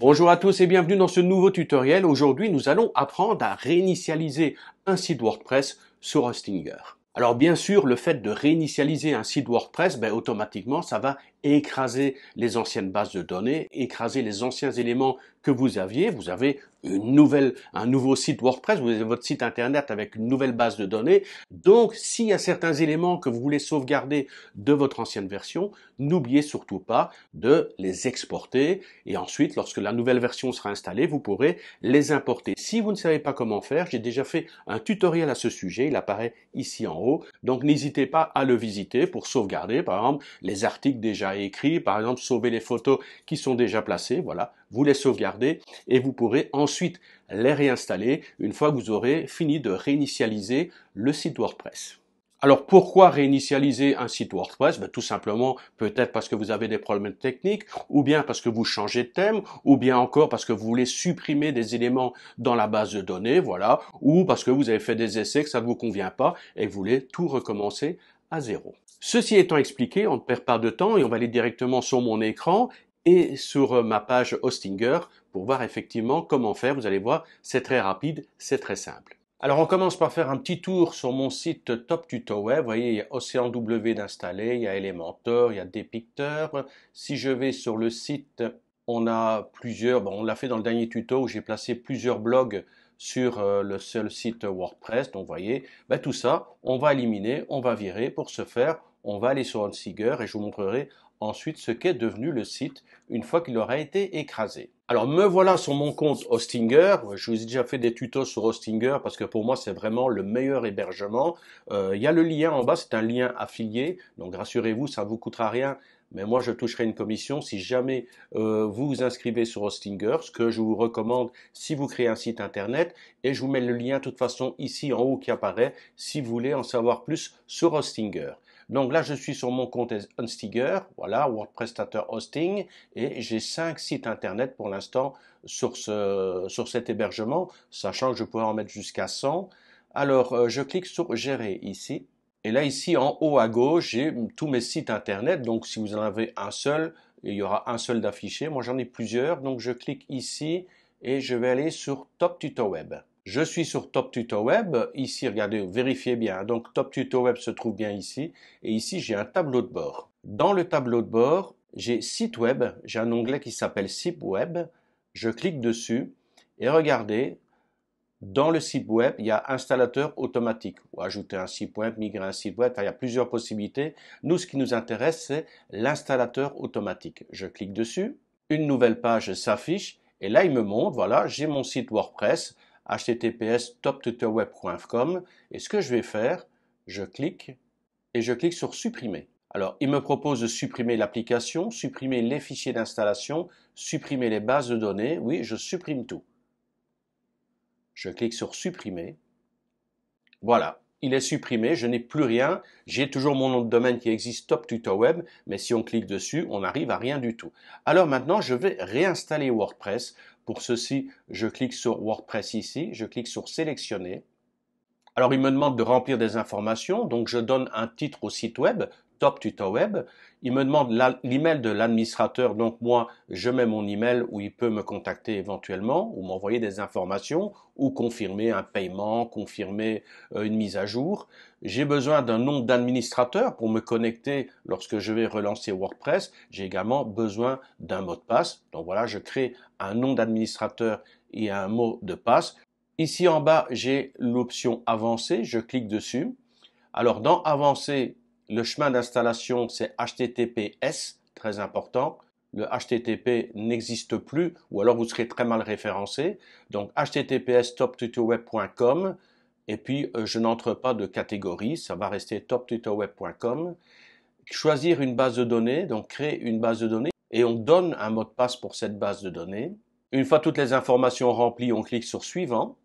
Bonjour à tous et bienvenue dans ce nouveau tutoriel. Aujourd'hui, nous allons apprendre à réinitialiser un site WordPress sur Hostinger. Alors bien sûr, le fait de réinitialiser un site WordPress, ben, automatiquement, ça va écraser les anciennes bases de données, écraser les anciens éléments que vous aviez. Vous avez une nouvelle, un nouveau site WordPress, vous avez votre site internet avec une nouvelle base de données. Donc, s'il y a certains éléments que vous voulez sauvegarder de votre ancienne version, n'oubliez surtout pas de les exporter. Et ensuite, lorsque la nouvelle version sera installée, vous pourrez les importer. Si vous ne savez pas comment faire, j'ai déjà fait un tutoriel à ce sujet. Il apparaît ici en haut. Donc, n'hésitez pas à le visiter pour sauvegarder, par exemple, les articles déjà écrit, par exemple sauver les photos qui sont déjà placées, voilà, vous les sauvegardez et vous pourrez ensuite les réinstaller une fois que vous aurez fini de réinitialiser le site WordPress. Alors pourquoi réinitialiser un site WordPress ben, Tout simplement peut-être parce que vous avez des problèmes techniques, ou bien parce que vous changez de thème, ou bien encore parce que vous voulez supprimer des éléments dans la base de données, voilà, ou parce que vous avez fait des essais que ça ne vous convient pas et vous voulez tout recommencer à Ceci étant expliqué, on ne perd pas de temps et on va aller directement sur mon écran et sur euh, ma page Hostinger pour voir effectivement comment faire. Vous allez voir, c'est très rapide, c'est très simple. Alors on commence par faire un petit tour sur mon site Top Tuto Web. Vous voyez, il y a Océan W d'installer, il y a Elementor, il y a Depictor. Si je vais sur le site on a plusieurs, bon, on l'a fait dans le dernier tuto où j'ai placé plusieurs blogs sur euh, le seul site WordPress. Donc, vous voyez, ben, tout ça, on va éliminer, on va virer. Pour ce faire, on va aller sur Hostinger et je vous montrerai ensuite ce qu'est devenu le site une fois qu'il aura été écrasé. Alors me voilà sur mon compte Hostinger. Je vous ai déjà fait des tutos sur Hostinger parce que pour moi c'est vraiment le meilleur hébergement. Euh, il y a le lien en bas, c'est un lien affilié, donc rassurez-vous, ça ne vous coûtera rien mais moi je toucherai une commission si jamais euh, vous vous inscrivez sur Hostinger, ce que je vous recommande si vous créez un site internet, et je vous mets le lien de toute façon ici en haut qui apparaît si vous voulez en savoir plus sur Hostinger. Donc là, je suis sur mon compte Hostinger, voilà, WordPress Hosting, et j'ai cinq sites internet pour l'instant sur, ce, sur cet hébergement, sachant que je pourrais en mettre jusqu'à 100. Alors, euh, je clique sur Gérer ici, et là, ici, en haut à gauche, j'ai tous mes sites Internet. Donc, si vous en avez un seul, il y aura un seul d'affiché. Moi, j'en ai plusieurs. Donc, je clique ici et je vais aller sur Top Tuto Web. Je suis sur Top Tuto Web. Ici, regardez, vérifiez bien. Donc, Top Tuto Web se trouve bien ici. Et ici, j'ai un tableau de bord. Dans le tableau de bord, j'ai site web. J'ai un onglet qui s'appelle site web. Je clique dessus et regardez, dans le site web, il y a installateur automatique. Ou ajouter un site web, migrer un site web. Il y a plusieurs possibilités. Nous, ce qui nous intéresse, c'est l'installateur automatique. Je clique dessus. Une nouvelle page s'affiche. Et là, il me montre, voilà, j'ai mon site WordPress, https toptutorweb.com. Et ce que je vais faire, je clique et je clique sur supprimer. Alors, il me propose de supprimer l'application, supprimer les fichiers d'installation, supprimer les bases de données. Oui, je supprime tout. Je clique sur supprimer. Voilà, il est supprimé, je n'ai plus rien. J'ai toujours mon nom de domaine qui existe Top Tutor Web, mais si on clique dessus, on n'arrive à rien du tout. Alors maintenant, je vais réinstaller WordPress. Pour ceci, je clique sur WordPress ici, je clique sur sélectionner. Alors il me demande de remplir des informations, donc je donne un titre au site web, Top Tutor Web. Il me demande l'email de l'administrateur, donc moi, je mets mon email où il peut me contacter éventuellement ou m'envoyer des informations ou confirmer un paiement, confirmer euh, une mise à jour. J'ai besoin d'un nom d'administrateur pour me connecter lorsque je vais relancer WordPress. J'ai également besoin d'un mot de passe. Donc voilà, je crée un nom d'administrateur et un mot de passe. Ici en bas, j'ai l'option avancée, je clique dessus. Alors dans avancée, le chemin d'installation, c'est HTTPS, très important. Le HTTP n'existe plus, ou alors vous serez très mal référencé. Donc HTTPS toptutorweb.com, et puis euh, je n'entre pas de catégorie, ça va rester toptutorweb.com. Choisir une base de données, donc créer une base de données, et on donne un mot de passe pour cette base de données. Une fois toutes les informations remplies, on clique sur Suivant.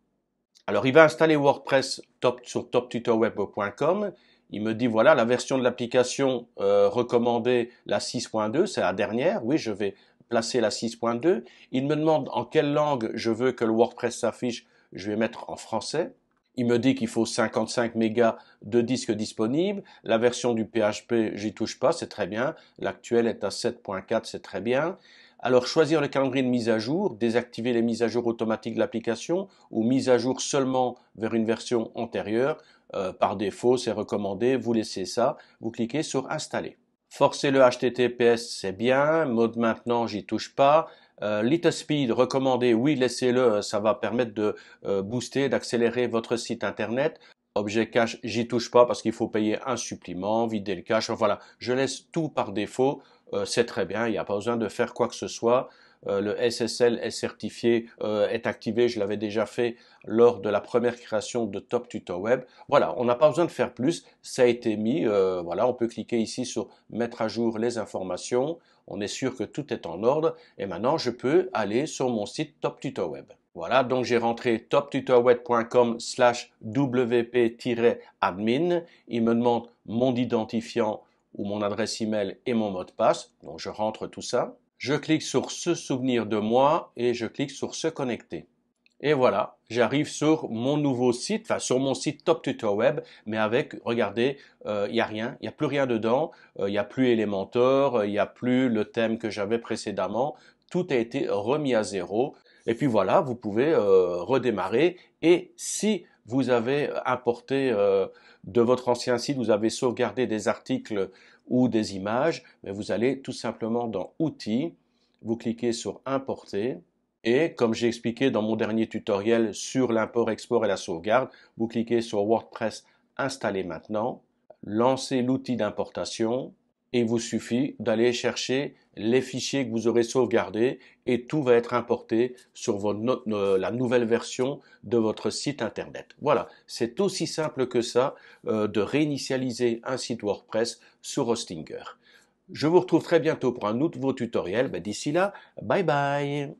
Alors il va installer WordPress sur toptutorweb.com il me dit voilà la version de l'application euh, recommandée, la 6.2, c'est la dernière. Oui, je vais placer la 6.2. Il me demande en quelle langue je veux que le WordPress s'affiche. Je vais mettre en français. Il me dit qu'il faut 55 mégas de disques disponibles. La version du PHP, j'y touche pas, c'est très bien. L'actuelle est à 7.4, c'est très bien. Alors choisir le calendrier de mise à jour, désactiver les mises à jour automatiques de l'application ou mise à jour seulement vers une version antérieure. Euh, par défaut, c'est recommandé, vous laissez ça, vous cliquez sur installer. Forcer le HTTPS, c'est bien, mode maintenant, j'y touche pas. Euh, Little Speed recommandé, oui, laissez-le, euh, ça va permettre de booster, d'accélérer votre site internet. Objet cache, j'y touche pas parce qu'il faut payer un supplément, vider le cache. Voilà, je laisse tout par défaut. Euh, c'est très bien, il n'y a pas besoin de faire quoi que ce soit. Euh, le SSL est certifié, euh, est activé. Je l'avais déjà fait lors de la première création de Top Tutor Web. Voilà, on n'a pas besoin de faire plus. Ça a été mis. voilà, on peut cliquer ici sur mettre à jour les informations. On est sûr que tout est en ordre. Et maintenant, je peux aller sur mon site Top Tutor Web. Voilà, donc j'ai rentré toptutorweb.com slash wp-admin. Il me demande mon identifiant où mon adresse email et mon mot de passe, donc je rentre tout ça. Je clique sur se souvenir de moi et je clique sur se connecter. Et voilà, j'arrive sur mon nouveau site, enfin sur mon site Top Tutor Web, mais avec, regardez, euh, il n'y a rien, il n'y a plus rien dedans, euh, il n'y a plus Elementor, euh, il n'y a plus le thème que j'avais précédemment, tout a été remis à zéro. Et puis voilà, vous pouvez redémarrer. Et si vous avez importé euh, de votre ancien site, vous avez sauvegardé des articles ou des images, mais vous allez tout simplement dans Outils, vous cliquez sur Importer, et comme j'ai expliqué dans mon dernier tutoriel sur l'import-export et la sauvegarde, vous cliquez sur WordPress Installer maintenant, Lancer l'outil d'importation, il vous suffit d'aller chercher les fichiers que vous aurez sauvegardés et tout va être importé sur la nouvelle version de votre site internet. Voilà, c'est aussi simple que ça euh, de réinitialiser un site WordPress sur Hostinger. Je vous retrouve très bientôt pour un nouveau tutoriel. Ben, D'ici là, bye bye